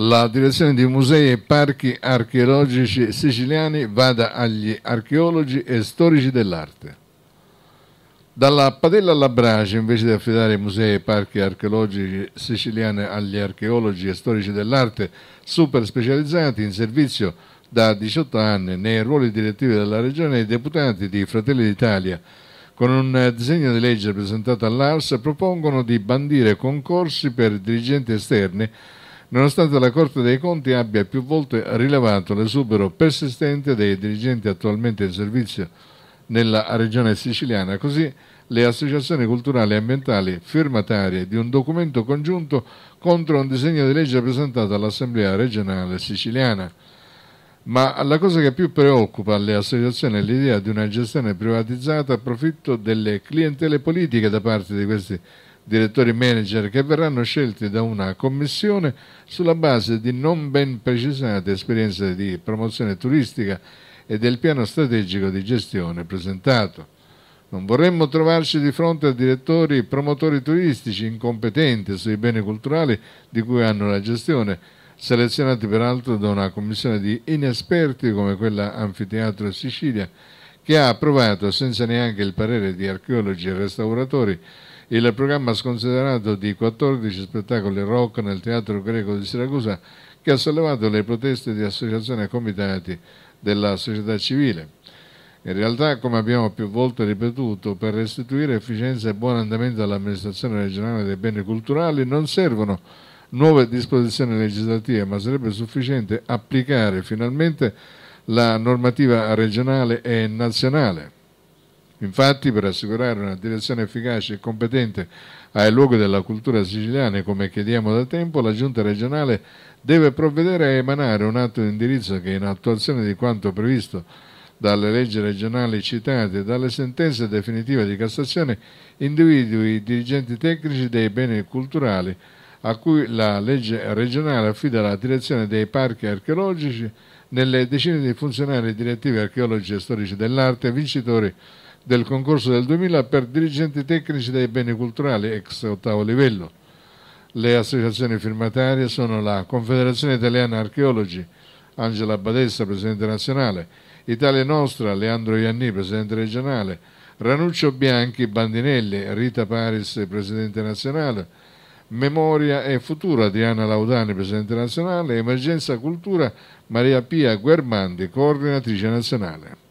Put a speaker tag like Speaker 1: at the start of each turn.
Speaker 1: la direzione di musei e parchi archeologici siciliani vada agli archeologi e storici dell'arte. Dalla padella alla brace, invece di affidare i musei e parchi archeologici siciliani agli archeologi e storici dell'arte super specializzati in servizio da 18 anni nei ruoli direttivi della Regione ai deputati di Fratelli d'Italia, con un disegno di legge presentato all'Ars, propongono di bandire concorsi per dirigenti esterni nonostante la Corte dei Conti abbia più volte rilevato l'esubero persistente dei dirigenti attualmente in servizio nella regione siciliana, così le associazioni culturali e ambientali firmatarie di un documento congiunto contro un disegno di legge presentato all'Assemblea regionale siciliana. Ma la cosa che più preoccupa le associazioni è l'idea di una gestione privatizzata a profitto delle clientele politiche da parte di questi direttori manager che verranno scelti da una commissione sulla base di non ben precisate esperienze di promozione turistica e del piano strategico di gestione presentato. Non vorremmo trovarci di fronte a direttori promotori turistici incompetenti sui beni culturali di cui hanno la gestione, selezionati peraltro da una commissione di inesperti come quella Anfiteatro Sicilia, che ha approvato senza neanche il parere di archeologi e restauratori il programma sconsiderato di 14 spettacoli rock nel Teatro Greco di Siracusa che ha sollevato le proteste di associazioni e comitati della società civile. In realtà, come abbiamo più volte ripetuto, per restituire efficienza e buon andamento all'amministrazione regionale dei beni culturali non servono nuove disposizioni legislative, ma sarebbe sufficiente applicare finalmente la normativa regionale e nazionale. Infatti, per assicurare una direzione efficace e competente ai luoghi della cultura siciliana, come chiediamo da tempo, la Giunta regionale deve provvedere a emanare un atto di indirizzo che, in attuazione di quanto previsto dalle leggi regionali citate e dalle sentenze definitive di Cassazione, individui i dirigenti tecnici dei beni culturali a cui la legge regionale affida la direzione dei parchi archeologici nelle decine di funzionari direttivi archeologici e storici dell'arte vincitori del concorso del 2000 per dirigenti tecnici dei beni culturali, ex ottavo livello. Le associazioni firmatarie sono la Confederazione Italiana Archeologi, Angela Badessa, Presidente nazionale, Italia Nostra, Leandro Ianni, Presidente regionale, Ranuccio Bianchi, Bandinelli, Rita Paris, Presidente nazionale, Memoria e Futura, Diana Laudani, Presidente nazionale, Emergenza Cultura, Maria Pia Guermandi, Coordinatrice nazionale.